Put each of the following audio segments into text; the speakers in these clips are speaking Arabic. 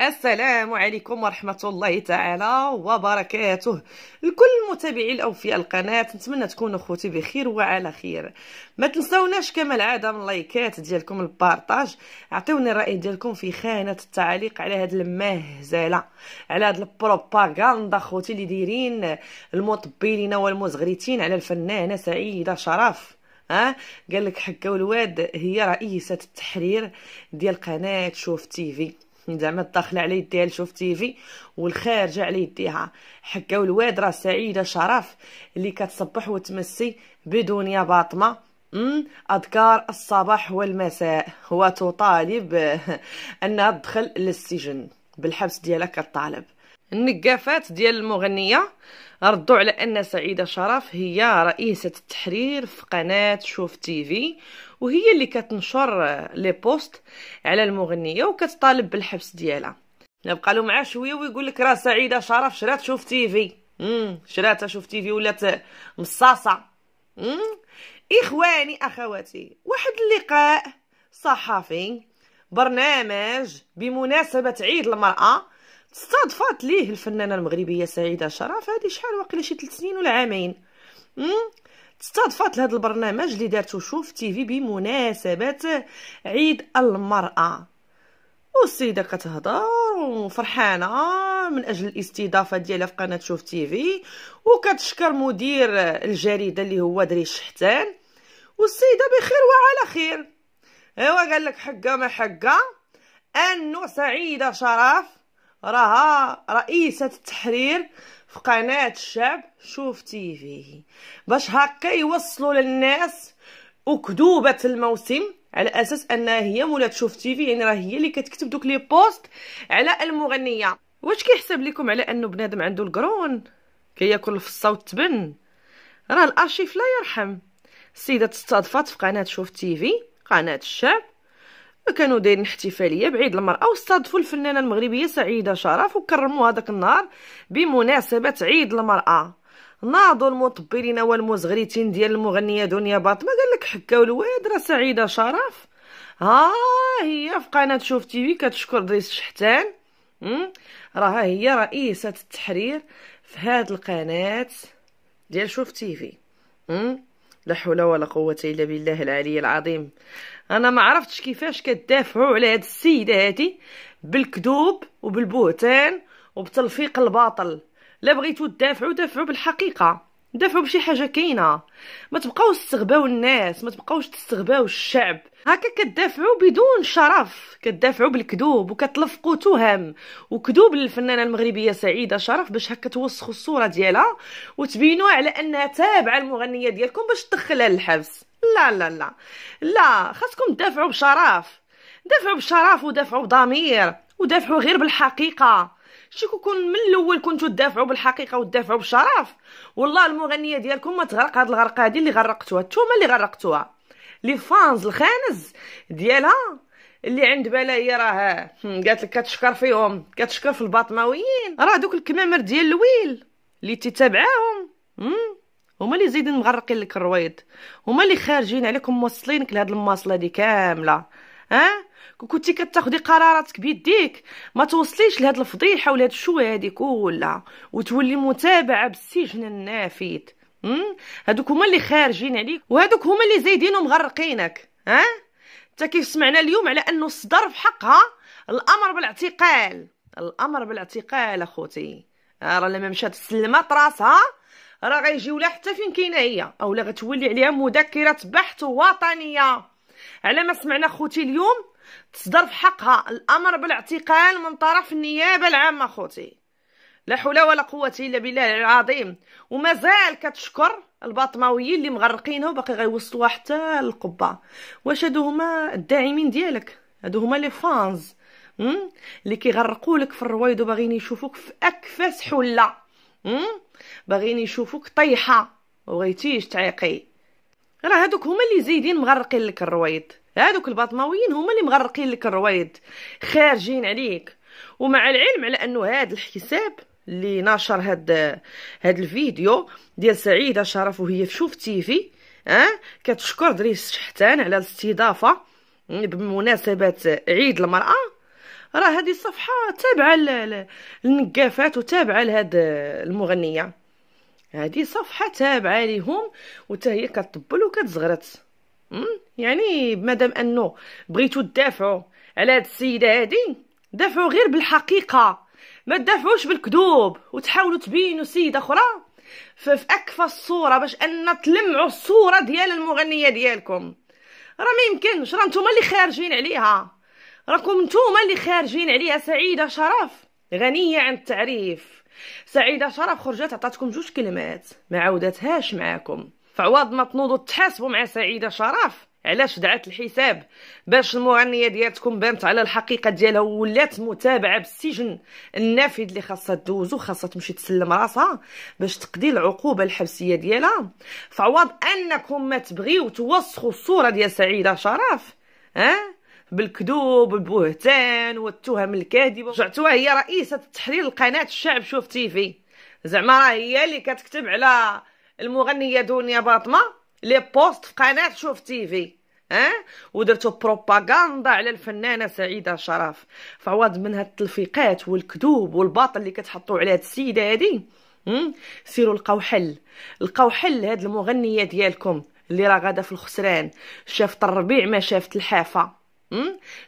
السلام عليكم ورحمة الله تعالى وبركاته لكل متابعي الأوفياء القناة نتمنى تكونوا خوتي بخير وعلى خير ما تنسوناش كما العادة من لايكات ديالكم البارطاج عطيوني الرأي ديالكم في خانة التعليق على هاد المهزلة على هاد البروباغندا خوتي اللي دايرين المطبلين والمزغرتين على الفنانة سعيدة شرف ها قال لك حكا والواد هي رئيسة التحرير ديال قناة شوف تيفي زعما الداخله على يديها لشوف تيفي والخارجه على يديها حكاو الواد راه سعيده شرف اللي كتصبح وتمسي بدنيا باطمه أذكار الصباح والمساء وتطالب أنها تدخل للسجن بالحبس ديالها كطالب النقافات ديال المغنيه ردوا على ان سعيده شرف هي رئيسه التحرير في قناه شوف تيفي وهي اللي كتنشر لي بوست على المغنيه وكتطالب بالحبس ديالها نبقى له معاه شويه ويقول لك راه سعيده شرف شرات شوف تيفي امم شراتها شوف تيفي ولات مصاصه اخواني اخواتي واحد اللقاء صحفي برنامج بمناسبه عيد المراه استضفات ليه الفنانه المغربيه سعيده شرف هذه شحال واقيلا شي 3 سنين ولا عامين استضفات لهذا البرنامج اللي دارته شوف تي في بمناسبه عيد المراه والسيده كتهضر وفرحانه من اجل الاستضافه ديالها في قناه شوف تي في وكتشكر مدير الجريده اللي هو دري الشحتان والسيده بخير وعلى خير ايوا قال لك حقه ما حقه انه سعيده شرف راها رئيسة التحرير في قناة الشعب شوف تيفي باش هكا يوصلوا للناس أكذوبة الموسم على اساس انها هي مولات شوف تيفي يعني راه هي اللي كتكتب دوك لي بوست على المغنيه واش كيحسب لكم على انه بنادم عنده القرون كياكل الصوت والتبن راه الارشيف لا يرحم السيده تستضفات في قناه شوف تيفي قناه الشعب كانوا دايرين احتفاليه بعيد المراه واستضفوا الفنانه المغربيه سعيده شرف وكرموا هذاك النهار بمناسبه عيد المراه ناضوا المطبلين والمزغرتين ديال المغنيه دنيا باطمه قال لك حكاو الواد راه سعيده شرف ها هي في قناه شوف تيفي كتشكر دريس شحتان راها هي رئيسه التحرير في هذه القناه ديال شوف تيفي لا حول ولا قوه الا بالله العلي العظيم انا ما عرفتش كيفاش كتدافعوا على هاد السيده هادي بالكذوب وبالبهتان وبتلفيق الباطل لا بغيتو تدافعوا دافعوا بالحقيقه دافعوا بشي حاجه كاينه ما تبقاوش تستغباو الناس ما تبقاوش تستغباو الشعب هكا كدافعوا بدون شرف كدافعوا بالكذوب وكتلفقوا تهم وكذوب للفنانه المغربيه سعيده شرف باش هكا توسخوا الصوره ديالها وتبينوا على انها تابعه المغنيه ديالكم باش تدخلها للحبس لا لا لا لا خاصكم تدافعوا بشرف دافعوا بشرف ودافعوا بضمير ودافعوا غير بالحقيقه شي كون من الاول كنتو تدافعوا بالحقيقه وتدافعوا بشرف والله المغنيه ديالكم ما تغرق هاد الغرقه هادي اللي غرقتوها نتوما اللي غرقتوها لي فانز الخانز ديالها اللي عند بالها هي راه قالت لك كتشكر فيهم كتشكر في الباطماويين راه دوك الكمامر ديال الويل اللي تتابعاهم هما اللي زايدين مغرقين لك الرويض هما اللي خارجين عليكم موصلينك لهاد الماصله دي كامله ها كنتي كتاخدي قراراتك بيديك ما توصليش لهاد الفضيحه ولا هاد الشوه هادي كلها وتولي متابعه بالسجن النافذ هادوك هما اللي خارجين عليك وهادوك هما اللي زايدين ومغرقينك ها تا كيف سمعنا اليوم على انه صدر في حقها الامر بالاعتقال الامر بالاعتقال اخوتي آه، راه لما مشات سلمات راسها راه غيجيو لها حتى فين كاينه هي اولا غتولي عليها مذكره بحث وطنيه على ما سمعنا اخوتي اليوم تصدر في حقها الامر بالاعتقال من طرف النيابه العامه اخوتي لا حول ولا قوة إلا بالله العظيم ومازال كتشكر الباطماويين اللي مغرقينها وباقي غيوصلوها حتى القبة واش هادو هما الداعمين ديالك هادو هما لي فانز اللي كيغرقوا لك في الروايد وباغيين يشوفوك في اكفاس حله باغيين يشوفوك طيحه وغيتيش تعيقي راه هادوك هما اللي زايدين مغرقين لك الروايد هادوك الباطماويين هما اللي مغرقين لك الروايد خارجين عليك ومع العلم على انه هذا الحساب اللي نشر هاد هاد الفيديو ديال سعيده شرف وهي في شوف تيفي اه كتشكر دريس شحتان على الاستضافه بمناسبه عيد المراه راه هذه صفحه تابعه للنقافات وتابعه لهاد المغنيه هذه صفحه تابعه ليهم وتا هي كتطبل وكتزغرت يعني مادام انه بغيتو تدافعوا على هاد السيده هادي دافعوا غير بالحقيقه ما تدافعوش بالكذوب وتحاولوا تبينوا سيده اخرى في اكفى الصوره باش ان تلمعوا الصوره ديال المغنيه ديالكم راه ما يمكنش راه نتوما اللي خارجين عليها راكم نتوما اللي خارجين عليها سعيده شرف غنيه عن التعريف سعيده شرف خرجت عطاتكم جوج كلمات ما عاودتهاش معاكم فعوض ما تنوضوا تحاسبوا مع سعيده شرف علاش دعات الحساب باش المغنيه ديالتكم تكون بانت على الحقيقه ديالها ولات متابعه بالسجن النافذ اللي خاصها تدوز خاصها تمشي تسلم راسها باش تقضي العقوبه الحبسيه ديالها فعوض انكم ما تبغيو توسخوا الصوره ديال سعيده شرف ها أه؟ بالكذوب والبهتان والتهم الكاذبه رجعتوها هي رئيسه تحرير القناه الشعب شوف تيفي زعما راه هي اللي كتكتب على المغنيه دنيا باطمه لي بوست في قناه شوف تيفي ها أه؟ ودرتو بروباغندا على الفنانه سعيده شرف فعوض من هاد التلفيقات والكذوب والباطل اللي كتحطوا على هاد السيده هادي سيروا لقاو حل لقاو حل هاد المغنيه ديالكم اللي راه غادا في الخسران شافت الربيع ما شافت الحافه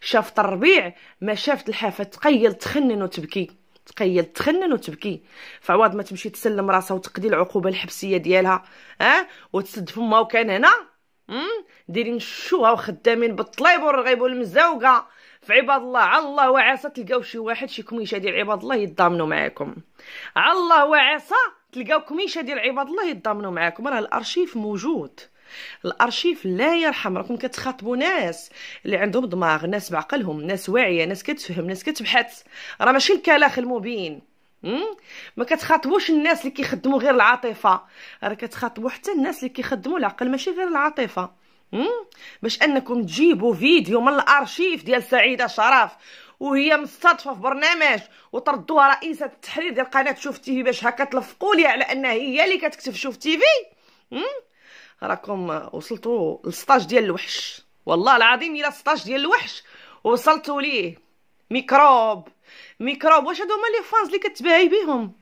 شافت الربيع ما شافت الحافه تقيل تخنن وتبكي تقيل تخنن وتبكي فعوض ما تمشي تسلم راسها وتقضي العقوبه الحبسيه ديالها ها أه؟ وتسد فمها وكان هنا دايرين الشوها وخدامين بالطليب والرغيب والمزوقه في عباد الله على الله وعسى تلقاو شي واحد شي كميشه ديال عباد الله يتضامنوا معاكم على الله وعسى تلقاو كميشه ديال عباد الله يتضامنوا معاكم راه الارشيف موجود الارشيف لا يرحم راكم كتخاطبوا ناس اللي عندهم دماغ ناس بعقلهم ناس واعيه ناس كتفهم ناس كتبحث راه ماشي الكلاخ المبين ما كتخاطبوش الناس اللي كيخدموا غير العاطفه راه كتخاطبوا حتى الناس اللي كيخدموا العقل ماشي غير العاطفه باش انكم تجيبوا فيديو من الارشيف ديال سعيده شرف وهي مستضفه في برنامج وطردوها رئيسه التحرير ديال قناه شوف تي في باش هكا تلفقوا لي على انها هي اللي كتكتب شوف تي تيفي راكم وصلتوا للسطاج ديال الوحش والله العظيم الى السطاج ديال الوحش وصلتوا ليه ميكروب ميكروب واش هادو هما لي فانز اللي كتباهي بيهم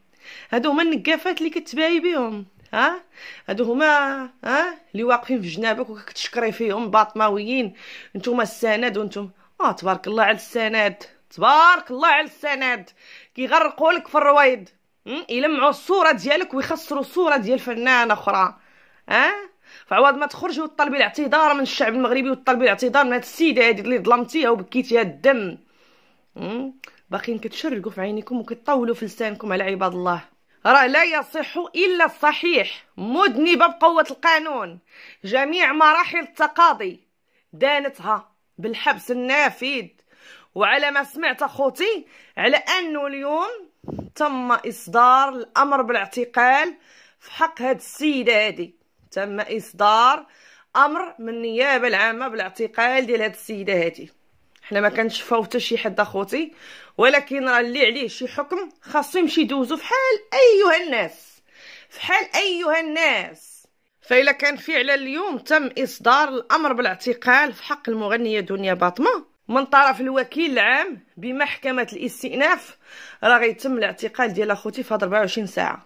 هادو هما النقافات اللي كتباهي بيهم ها هادو هما ها اللي واقفين في جنابك وكتشكري فيهم باطماويين نتوما السند وانتم اه تبارك الله على السند تبارك الله على السند كيغرقوا لك في الرويض يلمعوا الصوره ديالك ويخسروا الصوره ديال فنانه اخرى ها فعوض ما تخرجي وتطلبي الاعتذار من الشعب المغربي وتطلبي الاعتذار من هاد السيده هادي اللي ظلمتيها وبكيتيها الدم باقيين كتشرقوا في عينيكم وكتطولوا في لسانكم على عباد الله راه لا يصح الا الصحيح مذنبه بقوه القانون جميع مراحل التقاضي دانتها بالحبس النافذ وعلى ما سمعت اخوتي على انه اليوم تم اصدار الامر بالاعتقال في حق هاد السيده هادي تم اصدار امر من النيابه العامه بالاعتقال ديال هاد السيده هادي حنا ما كنشفاو حتى شي حد اخوتي ولكن راه اللي عليه شي حكم خاصو يمشي يدوزو فحال ايها الناس فحال ايها الناس فإلا كان فعلا اليوم تم اصدار الامر بالاعتقال في حق المغنيه دنيا باطمه من طرف الوكيل العام بمحكمه الاستئناف راه غيتم الاعتقال ديال اخوتي في 24 ساعه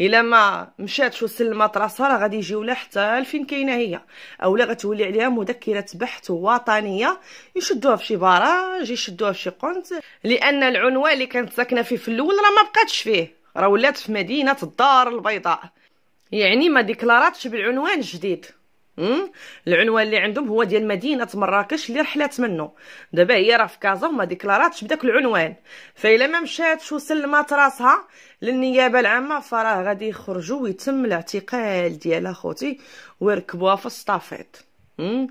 الا ما مشاتش وسلمات راسها راه غادي يجيو لها حتى لفين كاينه هي اولا غتولي عليها مذكره بحث وطنيه يشدوها فشي باراج يشدوها فشي قنت لان العنوان اللي كانت ساكنه فيه في الاول راه ما بقاتش فيه راه ولات في مدينه الدار البيضاء يعني ما ديكلاراتش بالعنوان الجديد العنوان اللي عندهم هو ديال مدينه مراكش اللي رحلات منه دابا هي راه في كازا وما ديكلاراتش بداك العنوان فإلا ما مشاتش وسلمات راسها للنيابه العامه فراه غادي يخرجوا ويتم الاعتقال ديالها خوتي ويركبوها في السطافيط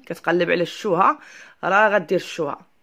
كتقلب على الشوها راه غدير الشوها